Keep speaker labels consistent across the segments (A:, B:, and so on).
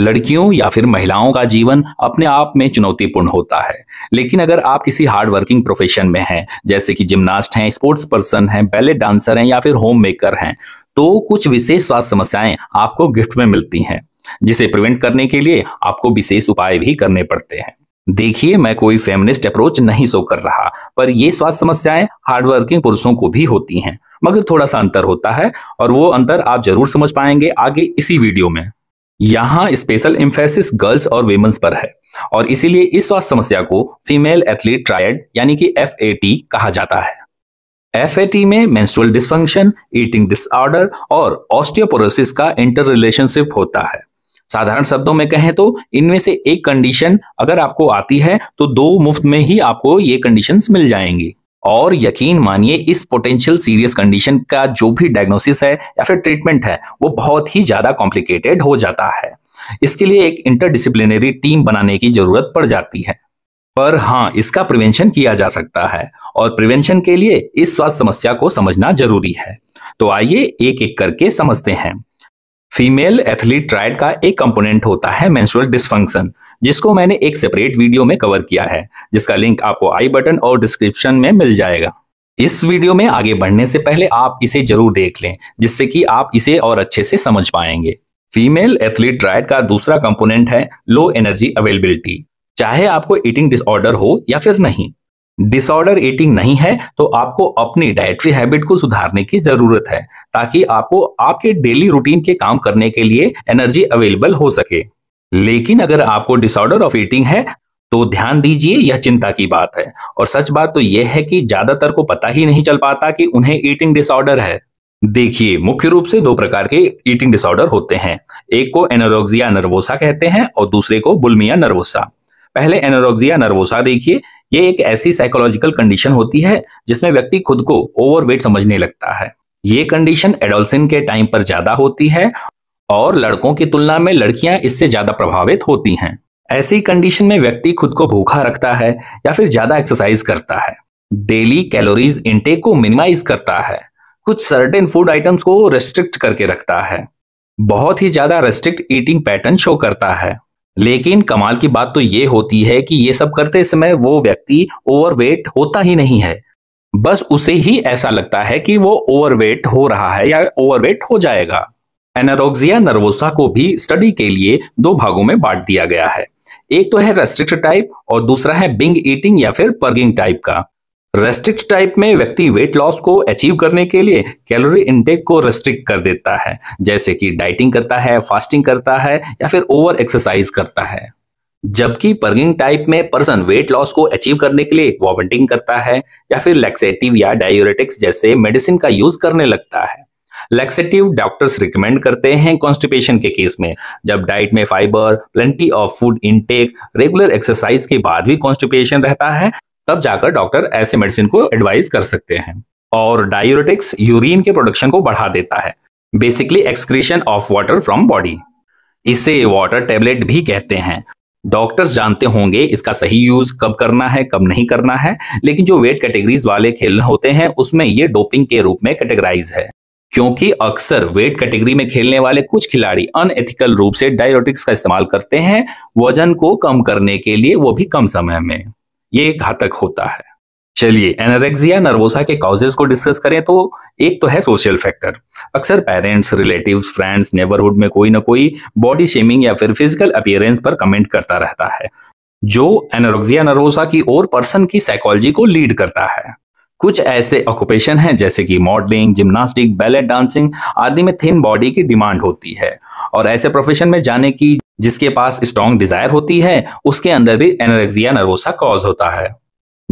A: लड़कियों या फिर महिलाओं का जीवन अपने आप में चुनौतीपूर्ण होता है लेकिन अगर आप किसी हार्ड वर्किंग प्रोफेशन में हैं जैसे कि जिमनास्ट हैं स्पोर्ट्स पर्सन हैं बैलेट डांसर हैं या फिर होम मेकर हैं तो कुछ विशेष स्वास्थ्य समस्याएं आपको गिफ्ट में मिलती हैं जिसे प्रिवेंट करने के लिए आपको विशेष उपाय भी करने पड़ते हैं देखिए मैं कोई फेमिनिस्ट अप्रोच नहीं सो कर रहा पर ये स्वास्थ्य समस्याएं हार्डवर्किंग पुरुषों को भी होती हैं मगर थोड़ा सा अंतर होता है और वो अंतर आप जरूर समझ पाएंगे आगे इसी वीडियो में यहां स्पेशल इम्फेसिस गर्ल्स और वेमेंस पर है और इसीलिए इस स्वास्थ्य समस्या को फीमेल एथलीट ट्रायड यानी कि एफ कहा जाता है एफ में मेंस्ट्रुअल डिस्फंक्शन ईटिंग डिसऑर्डर और ऑस्टियोपोरोसिस का इंटर रिलेशनशिप होता है साधारण शब्दों में कहें तो इनमें से एक कंडीशन अगर आपको आती है तो दो मुफ्त में ही आपको ये कंडीशंस मिल जाएंगी और यकीन मानिए इस पोटेंशियल सीरियस कंडीशन का जो भी डायग्नोसिस है या फिर ट्रीटमेंट है वो बहुत ही ज़्यादा कॉम्प्लिकेटेड हो जाता है इसके लिए एक इंटरडिसिप्लिनरी टीम बनाने की ज़रूरत पड़ जाती है पर हाँ इसका प्रिवेंशन किया जा सकता है और प्रिवेंशन के लिए इस स्वास्थ्य समस्या को समझना जरूरी है तो आइए एक एक करके समझते हैं फीमेल एथलीट ट्राइड का एक कंपोनेंट होता है मेंस्ट्रुअल डिस्फंक्शन जिसको मैंने एक सेपरेट वीडियो में कवर किया है जिसका लिंक आपको आई बटन और डिस्क्रिप्शन में मिल जाएगा इस वीडियो में आगे बढ़ने से पहले आप इसे जरूर देख लें जिससे कि आप इसे और अच्छे से समझ पाएंगे फीमेल एथलीट डाइट का दूसरा कंपोनेंट है लो एनर्जी अवेलेबिलिटी चाहे आपको ईटिंग डिसऑर्डर हो या फिर नहीं डिसऑर्डर ईटिंग नहीं है तो आपको अपनी डायट्री हैबिट को सुधारने की जरूरत है ताकि आपको आपके डेली रूटीन के काम करने के लिए एनर्जी अवेलेबल हो सके लेकिन अगर आपको डिसऑर्डर ऑफ ईटिंग है तो ध्यान दीजिए यह चिंता की बात है और सच बात तो यह है कि ज्यादातर को पता ही नहीं चल पाता कि उन्हें ईटिंग डिसऑर्डर है देखिए मुख्य रूप से दो प्रकार के ईटिंग डिसऑर्डर होते हैं एक को एनोरोक्सिया नर्वोसा कहते हैं और दूसरे को बुलमिया नर्वोसा पहले एनोरोक्सिया नर्वोसा देखिए ये एक ऐसी साइकोलॉजिकल कंडीशन होती है जिसमें व्यक्ति खुद को ओवरवेट समझने लगता है ये कंडीशन एडोल्सिन के टाइम पर ज्यादा होती है और लड़कों की तुलना में लड़कियां इससे ज्यादा प्रभावित होती हैं ऐसी कंडीशन में व्यक्ति खुद को भूखा रखता है या फिर ज्यादा एक्सरसाइज करता है डेली कैलोरीज इंटेक को मिनिमाइज करता है कुछ सर्टेन फूड आइटम्स को रेस्ट्रिक्ट करके रखता है बहुत ही ज्यादा रेस्ट्रिक्ट ईटिंग पैटर्न शो करता है लेकिन कमाल की बात तो ये होती है कि ये सब करते समय वो व्यक्ति ओवरवेट होता ही नहीं है बस उसे ही ऐसा लगता है कि वो ओवरवेट हो रहा है या ओवरवेट हो जाएगा एनारोक्सिया नर्वोसा को भी स्टडी के लिए दो भागों में बांट दिया गया है एक तो है रेस्ट्रिक्ट टाइप और दूसरा है बिंग ईटिंग या फिर पर्गिंग टाइप का रेस्ट्रिक्ट टाइप में व्यक्ति वेट लॉस को अचीव करने के लिए कैलोरी इंटेक को रेस्ट्रिक्ट कर देता है जैसे कि डाइटिंग करता है फास्टिंग करता है या फिर ओवर एक्सरसाइज करता है जबकि पर्गिंग टाइप में पर्सन वेट लॉस को अचीव करने के लिए वॉमिटिंग करता है या फिर लैक्सेटिव या डायोरेटिक्स जैसे मेडिसिन का यूज करने लगता है लैक्सेटिव डॉक्टर्स रिकमेंड करते हैं कॉन्स्टिपेशन के केस में जब डाइट में fibre plenty of food intake regular exercise के बाद भी कॉन्स्टिपेशन रहता है तब जाकर डॉक्टर ऐसे मेडिसिन को एडवाइस कर सकते हैं और डायोरेटिक्स यूरिन के प्रोडक्शन को बढ़ा देता है basically excretion of water from body इसे वाटर टेबलेट भी कहते हैं डॉक्टर्स जानते होंगे इसका सही यूज कब करना है कब नहीं करना है लेकिन जो वेट कैटेगरीज वाले खेल होते हैं उसमें ये डोपिंग के रूप में कैटेगराइज है क्योंकि अक्सर वेट कैटेगरी में खेलने वाले कुछ खिलाड़ी अनएथिकल रूप से डायरोटिक्स का इस्तेमाल करते हैं वजन को कम करने के लिए वो भी कम समय में ये घातक होता है चलिए एनरेक्सिया नर्वोसा के कॉजेज को डिस्कस करें तो एक तो है सोशल फैक्टर अक्सर पेरेंट्स रिलेटिव्स फ्रेंड्स नेबरहुड में कोई ना कोई बॉडी शेमिंग या फिर फिजिकल अपियरेंस पर कमेंट करता रहता है जो एनरोक्सिया नर्वोसा की और पर्सन की साइकोलॉजी को लीड करता है कुछ ऐसे ऑक्यूपेशन हैं जैसे कि मॉडलिंग जिम्नास्टिक बैलेट डांसिंग आदि में थिन बॉडी की डिमांड होती है और ऐसे प्रोफेशन में जाने की जिसके पास स्ट्रॉन्ग डिजायर होती है उसके अंदर भी एनरेक्सिया नर्वोसा कॉज होता है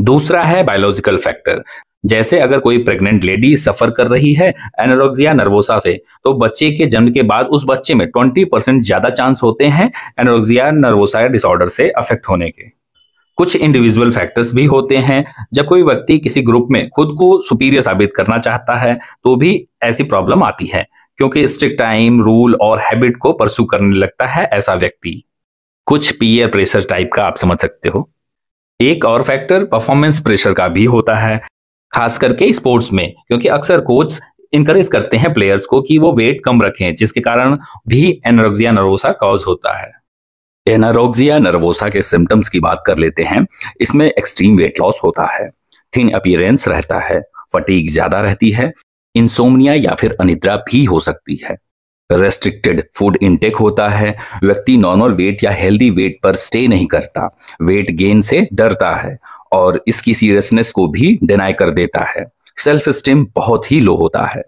A: दूसरा है बायोलॉजिकल फैक्टर जैसे अगर कोई प्रेग्नेंट लेडी सफर कर रही है एनोरोक्सिया नर्वोसा से तो बच्चे के जन्म के बाद उस बच्चे में 20 परसेंट ज्यादा चांस होते हैं एनोरोक्सिया नर्वोसा डिसऑर्डर से अफेक्ट होने के कुछ इंडिविजुअल फैक्टर्स भी होते हैं जब कोई व्यक्ति किसी ग्रुप में खुद को सुपीरियर साबित करना चाहता है तो भी ऐसी प्रॉब्लम आती है क्योंकि स्ट्रिक्ट टाइम रूल और हैबिट को परसू करने लगता है ऐसा व्यक्ति कुछ पीयर प्रेशर टाइप का आप समझ सकते हो एक और फैक्टर परफॉर्मेंस प्रेशर का भी होता है खास करके स्पोर्ट्स में क्योंकि अक्सर कोच इंकरेज करते हैं प्लेयर्स को कि वो वेट कम रखें जिसके कारण भी एनरोक्सिया नरोसा कॉज होता है एनारोग्जिया नर्वोसा के सिम्टम्स की बात कर लेते हैं इसमें एक्सट्रीम वेट लॉस होता है थिन अपीयरेंस रहता है फटीक ज्यादा रहती है इंसोमनिया या फिर अनिद्रा भी हो सकती है रेस्ट्रिक्टेड फूड इंटेक होता है व्यक्ति नॉर्मल वेट या हेल्दी वेट पर स्टे नहीं करता वेट गेन से डरता है और इसकी सीरियसनेस को भी डिनाई कर देता है सेल्फ स्टीम बहुत ही लो होता है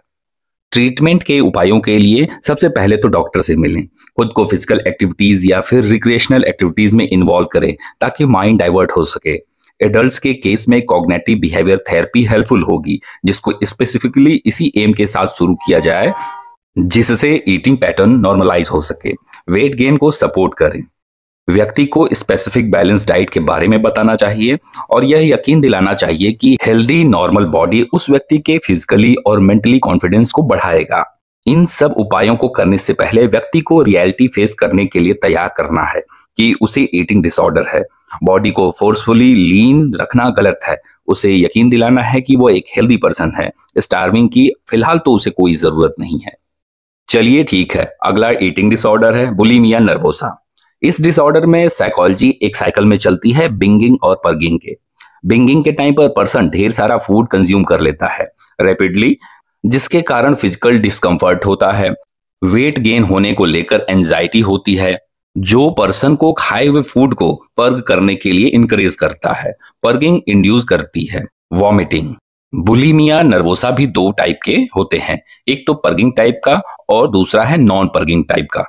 A: ट्रीटमेंट के उपायों के लिए सबसे पहले तो डॉक्टर से मिलें खुद को फिजिकल एक्टिविटीज या फिर रिक्रिएशनल एक्टिविटीज में इन्वॉल्व करें ताकि माइंड डाइवर्ट हो सके एडल्ट के केस में कॉग्नेटिव बिहेवियर थेरेपी हेल्पफुल होगी जिसको स्पेसिफिकली इसी एम के साथ शुरू किया जाए जिससे ईटिंग पैटर्न नॉर्मलाइज हो सके वेट गेन को सपोर्ट करें व्यक्ति को स्पेसिफिक बैलेंस डाइट के बारे में बताना चाहिए और यह यकीन दिलाना चाहिए कि हेल्दी नॉर्मल बॉडी उस व्यक्ति के फिजिकली और मेंटली कॉन्फिडेंस को बढ़ाएगा इन सब उपायों को करने से पहले व्यक्ति को रियलिटी फेस करने के लिए तैयार करना है कि उसे ईटिंग डिसऑर्डर है बॉडी को फोर्सफुली लीन रखना गलत है उसे यकीन दिलाना है कि वो एक हेल्दी पर्सन है स्टार्विंग की फिलहाल तो उसे कोई जरूरत नहीं है चलिए ठीक है अगला ईटिंग डिसऑर्डर है बुलिमिया नर्वोसा इस डिसऑर्डर में साइकोलॉजी एक साइकिल में चलती है बिंगिंग और पर्गिंग के बिंगिंग के टाइम पर पर्सन ढेर सारा फूड कंज्यूम कर लेता है रैपिडली जिसके कारण फिजिकल डिस्कम्फर्ट होता है वेट गेन होने को लेकर एंजाइटी होती है जो पर्सन को खाए हुए फूड को पर्ग करने के लिए इंकरेज करता है पर्गिंग इंड्यूस करती है वॉमिटिंग बुलिमिया नर्वोसा भी दो टाइप के होते हैं एक तो पर्गिंग टाइप का और दूसरा है नॉन पर्गिंग टाइप का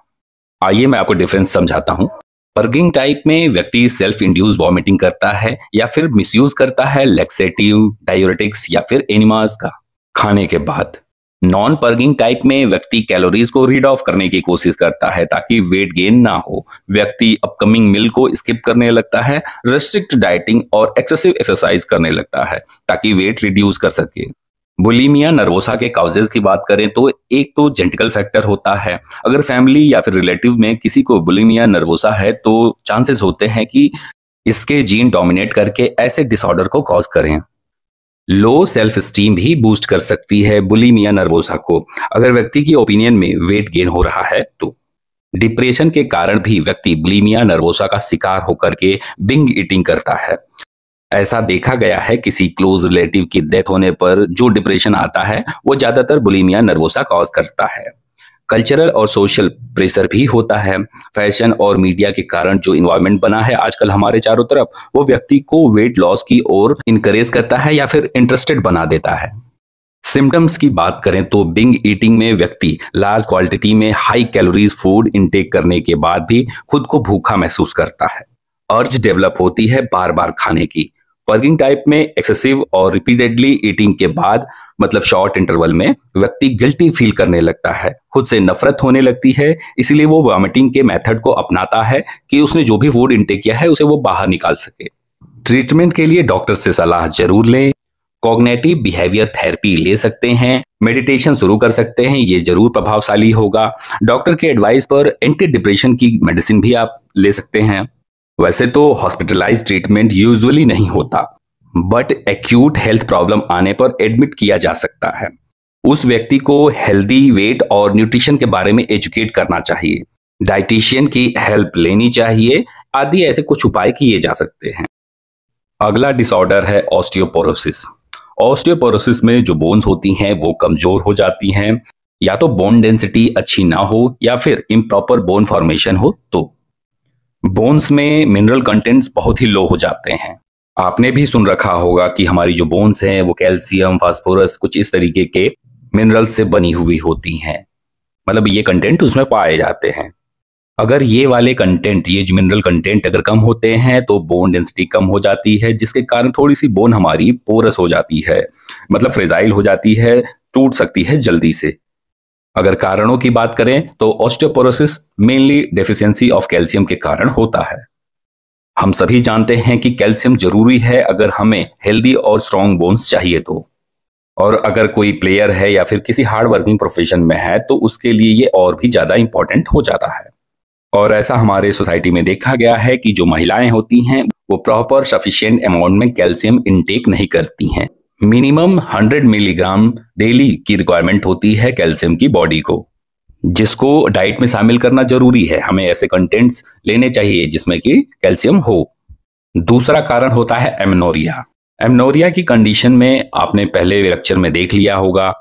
A: आइए मैं आपको डिफरेंस समझाता हूँ पर्गिंग टाइप में व्यक्ति सेल्फ इंड्यूस वॉमिटिंग करता है या फिर मिसयूज करता है लेक्सेटिव डायोरेटिक्स या फिर एनिमास का खाने के बाद नॉन पर्गिंग टाइप में व्यक्ति कैलोरीज को रीड ऑफ करने की कोशिश करता है ताकि वेट गेन ना हो व्यक्ति अपकमिंग मिल को स्किप करने लगता है रेस्ट्रिक्ट डाइटिंग और एक्सेसिव एक्सरसाइज करने लगता है ताकि वेट रिड्यूस कर सके बुलीमिया नर्वोसा के काउजेज की बात करें तो एक तो जेंटिकल फैक्टर होता है अगर फैमिली या फिर रिलेटिव में किसी को बुलीमिया नर्वोसा है तो चांसेस होते हैं कि इसके जीन डोमिनेट करके ऐसे डिसऑर्डर को कॉज करें लो सेल्फ स्टीम भी बूस्ट कर सकती है बुलीमिया नर्वोसा को अगर व्यक्ति की ओपिनियन में वेट गेन हो रहा है तो डिप्रेशन के कारण भी व्यक्ति बुलीमिया नर्वोसा का शिकार होकर के बिंग ईटिंग करता है ऐसा देखा गया है किसी क्लोज रिलेटिव की डेथ होने पर जो डिप्रेशन आता है वो ज्यादातर बुलिमिया नर्वोसा कॉज करता है कल्चरल और सोशल प्रेशर भी होता है फैशन और मीडिया के कारण जो इन्वायरमेंट बना है आजकल हमारे चारों तरफ वो व्यक्ति को वेट लॉस की ओर इनकरेज करता है या फिर इंटरेस्टेड बना देता है सिम्टम्स की बात करें तो बिंग ईटिंग में व्यक्ति लार्ज क्वांटिटी में हाई कैलोरीज फूड इनटेक करने के बाद भी खुद को भूखा महसूस करता है अर्ज डेवलप होती है बार बार खाने की वर्किंग टाइप में एक्सेसिव और रिपीटेडली ईटिंग के बाद मतलब शॉर्ट इंटरवल में व्यक्ति गिल्टी फील करने लगता है खुद से नफरत होने लगती है इसीलिए वो वॉमिटिंग के मेथड को अपनाता है कि उसने जो भी फूड इंटेक किया है उसे वो बाहर निकाल सके ट्रीटमेंट के लिए डॉक्टर से सलाह जरूर लें कॉग्नेटिव बिहेवियर थेरेपी ले सकते हैं मेडिटेशन शुरू कर सकते हैं ये जरूर प्रभावशाली होगा डॉक्टर के एडवाइस पर एंटी डिप्रेशन की मेडिसिन भी आप ले सकते हैं वैसे तो हॉस्पिटलाइज ट्रीटमेंट यूजुअली नहीं होता बट एक्यूट हेल्थ प्रॉब्लम आने पर एडमिट किया जा सकता है उस व्यक्ति को हेल्दी वेट और न्यूट्रिशन के बारे में एजुकेट करना चाहिए डाइटिशियन की हेल्प लेनी चाहिए आदि ऐसे कुछ उपाय किए जा सकते हैं अगला डिसऑर्डर है ऑस्टियोपोरोसिस ऑस्टियोपोरोसिस में जो बोन्स होती हैं वो कमजोर हो जाती हैं या तो बोन डेंसिटी अच्छी ना हो या फिर इम्प्रॉपर बोन फॉर्मेशन हो तो बोन्स में मिनरल कंटेंट्स बहुत ही लो हो जाते हैं आपने भी सुन रखा होगा कि हमारी जो बोन्स हैं वो कैल्शियम फास्फोरस कुछ इस तरीके के मिनरल से बनी हुई होती हैं मतलब ये कंटेंट उसमें पाए जाते हैं अगर ये वाले कंटेंट ये जो मिनरल कंटेंट अगर कम होते हैं तो बोन डेंसिटी कम हो जाती है जिसके कारण थोड़ी सी बोन हमारी पोरस हो जाती है मतलब फ्रेजाइल हो जाती है टूट सकती है जल्दी से अगर कारणों की बात करें तो osteoporosis mainly deficiency of calcium के कारण होता है हम सभी जानते हैं कि कैल्शियम जरूरी है अगर हमें हेल्दी और स्ट्रांग बोन्स चाहिए तो और अगर कोई प्लेयर है या फिर किसी हार्ड वर्किंग प्रोफेशन में है तो उसके लिए ये और भी ज़्यादा इंपॉर्टेंट हो जाता है और ऐसा हमारे सोसाइटी में देखा गया है कि जो महिलाएं होती हैं वो प्रॉपर सफिशियंट अमाउंट में कैल्शियम इनटेक नहीं करती हैं मिनिमम 100 मिलीग्राम डेली की रिक्वायरमेंट होती है कैल्शियम की बॉडी को जिसको डाइट में शामिल करना जरूरी है हमें ऐसे कंटेंट्स लेने चाहिए जिसमें कि कैल्शियम हो दूसरा कारण होता है एमनोरिया एमनोरिया की कंडीशन में आपने पहले लेक्चर में देख लिया होगा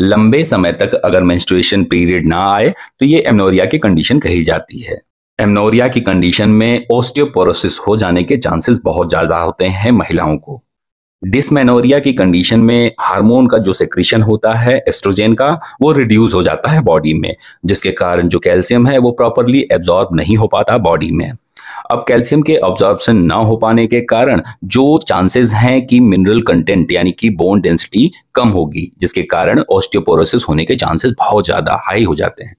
A: लंबे समय तक अगर मेंस्ट्रुएशन पीरियड ना आए तो ये एमनोरिया की कंडीशन कही जाती है एमनोरिया की कंडीशन में ओस्टियोपोरोसिस हो जाने के चांसेस बहुत ज्यादा होते हैं महिलाओं को डिसमेनोरिया की कंडीशन में हार्मोन का जो सेक्रेशन होता है एस्ट्रोजेन का वो रिड्यूस हो जाता है बॉडी में जिसके कारण जो कैल्शियम है वो प्रॉपरली एब्जॉर्ब नहीं हो पाता बॉडी में अब कैल्शियम के ऑब्जॉर्बन ना हो पाने के कारण जो चांसेस हैं कि मिनरल कंटेंट यानी कि बोन डेंसिटी कम होगी जिसके कारण ऑस्टियोपोरोसिस होने के चांसेस बहुत ज़्यादा हाई हो जाते हैं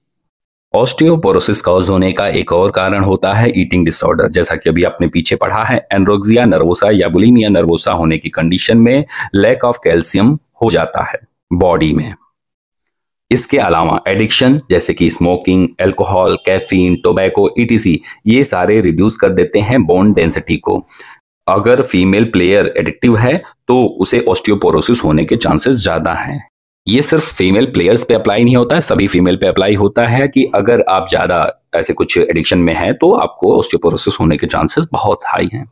A: ऑस्टियोपोरोसिस कॉज होने का एक और कारण होता है ईटिंग डिसऑर्डर जैसा कि अभी आपने पीछे पढ़ा है एनरोक्सिया नर्वोसा या बुलिमिया नर्वोसा होने की कंडीशन में लैक ऑफ कैल्शियम हो जाता है बॉडी में इसके अलावा एडिक्शन जैसे कि smoking alcohol caffeine tobacco ETC ये सारे रिड्यूस कर देते हैं बोन डेंसिटी को अगर फीमेल प्लेयर एडिक्टिव है तो उसे ऑस्टियोपोरोसिस होने के चांसेस ज्यादा हैं ये सिर्फ फीमेल प्लेयर्स पे अप्लाई नहीं होता है सभी फीमेल पे अप्लाई होता है कि अगर आप ज़्यादा ऐसे कुछ एडिक्शन में हैं तो आपको ऑस्टियोपोरोसिस होने के चांसेस बहुत हाई हैं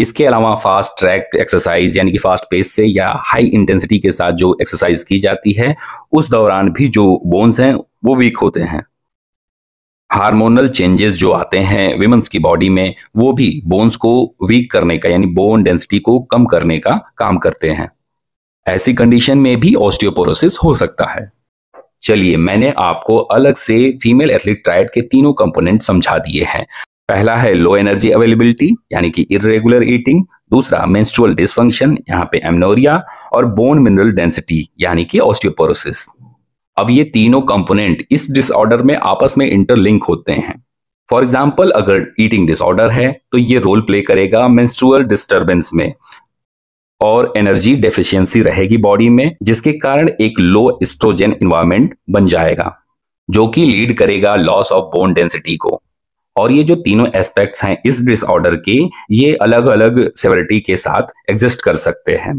A: इसके अलावा फास्ट ट्रैक एक्सरसाइज यानी कि फास्ट पेस से या हाई इंटेंसिटी के साथ जो एक्सरसाइज की जाती है उस दौरान भी जो बोन्स हैं वो वीक होते हैं हार्मोनल चेंजेस जो आते हैं विमेंस की बॉडी में वो भी बोन्स को वीक करने का यानी बोन डेंसिटी को कम करने का काम करते हैं ऐसी कंडीशन में भी ऑस्टियोपोरोसिस हो सकता है चलिए मैंने आपको अलग से फीमेल एथलीट ट्राइड के तीनों कंपोनेंट समझा दिए हैं पहला है लो एनर्जी अवेलेबिलिटी यानी कि इरेगुलर ईटिंग दूसरा मेंस्ट्रुअल डिसफंक्शन यहाँ पे एमनोरिया और बोन मिनरल डेंसिटी यानी कि ऑस्टियोपोरोसिस अब ये तीनों कंपोनेंट इस डिसऑर्डर में आपस में इंटरलिंक होते हैं फॉर एग्जाम्पल अगर ईटिंग डिसऑर्डर है तो ये रोल प्ले करेगा मेंस्ट्रुअल डिस्टर्बेंस में और एनर्जी डेफिशिएंसी रहेगी बॉडी में जिसके कारण एक लो एस्ट्रोजन इन्वायरमेंट बन जाएगा जो कि लीड करेगा लॉस ऑफ बोन डेंसिटी को और ये जो तीनों एस्पेक्ट्स हैं इस डिसऑर्डर के ये अलग अलग सेवरिटी के साथ एग्जिस्ट कर सकते हैं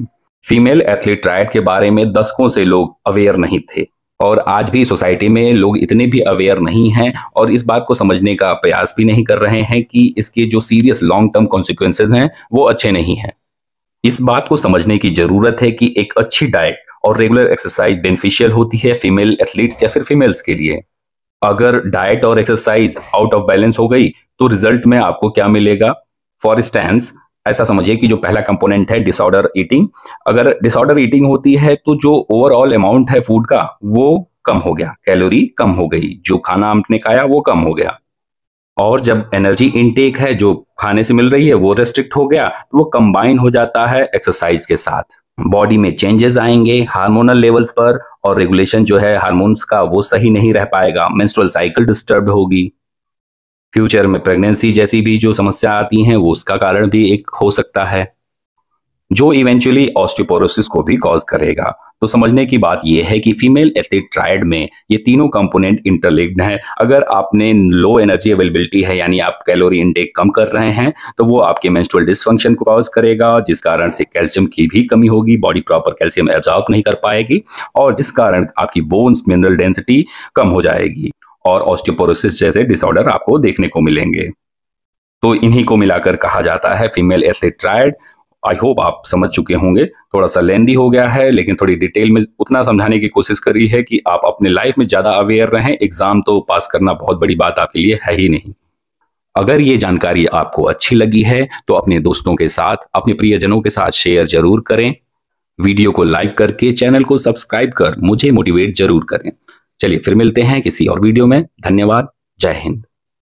A: फीमेल एथलीट ट्रायड के बारे में दशकों से लोग अवेयर नहीं थे और आज भी सोसाइटी में लोग इतने भी अवेयर नहीं हैं और इस बात को समझने का प्रयास भी नहीं कर रहे हैं कि इसके जो सीरियस लॉन्ग टर्म कॉन्सिक्वेंसेज हैं वो अच्छे नहीं हैं इस बात को समझने की जरूरत है कि एक अच्छी डाइट और रेगुलर एक्सरसाइज बेनिफिशियल होती है फीमेल एथलीट्स या फिर फीमेल्स के लिए अगर डाइट और एक्सरसाइज आउट ऑफ बैलेंस हो गई तो रिजल्ट में आपको क्या मिलेगा फॉर स्टैंड ऐसा समझिए कि जो पहला कंपोनेंट है डिसऑर्डर ईटिंग अगर डिसऑर्डर ईटिंग होती है तो जो ओवरऑल अमाउंट है फूड का वो कम हो गया कैलोरी कम हो गई जो खाना आपने खाया वो कम हो गया और जब एनर्जी इनटेक है जो खाने से मिल रही है वो रेस्ट्रिक्ट हो गया तो वो कंबाइन हो जाता है एक्सरसाइज के साथ बॉडी में चेंजेस आएंगे हार्मोनल लेवल्स पर और रेगुलेशन जो है हार्मोन्स का वो सही नहीं रह पाएगा मेंस्ट्रुअल साइकिल डिस्टर्ब होगी फ्यूचर में प्रेगनेंसी जैसी भी जो समस्या आती हैं वो उसका कारण भी एक हो सकता है जो इवेंचुअली ऑस्टियोपोरोसिस को भी कॉज करेगा तो समझने की बात यह है कि फीमेल एथलीट ट्राइड में ये तीनों कंपोनेंट इंटरलिंक्ड हैं अगर आपने लो एनर्जी अवेलेबिलिटी है यानी आप कैलोरी इंटेक कम कर रहे हैं तो वो आपके मेंस्ट्रुअल डिसफंक्शन को कॉज करेगा जिस कारण से कैल्शियम की भी कमी होगी बॉडी प्रॉपर कैल्शियम एब्जॉर्ब नहीं कर पाएगी और जिस कारण आपकी बोन्स मिनरल डेंसिटी कम हो जाएगी और ऑस्टियोपोरोसिस जैसे डिसऑर्डर आपको देखने को मिलेंगे तो इन्हीं को मिलाकर कहा जाता है female athlete triad I hope आप समझ चुके होंगे थोड़ा सा लेंदी हो गया है लेकिन थोड़ी डिटेल में उतना समझाने की कोशिश करी है कि आप अपने लाइफ में ज़्यादा अवेयर रहें एग्ज़ाम तो पास करना बहुत बड़ी बात आपके लिए है ही नहीं अगर ये जानकारी आपको अच्छी लगी है तो अपने दोस्तों के साथ अपने प्रियजनों के साथ शेयर जरूर करें वीडियो को लाइक करके चैनल को सब्सक्राइब कर मुझे मोटिवेट जरूर करें चलिए फिर मिलते हैं किसी और वीडियो में धन्यवाद जय हिंद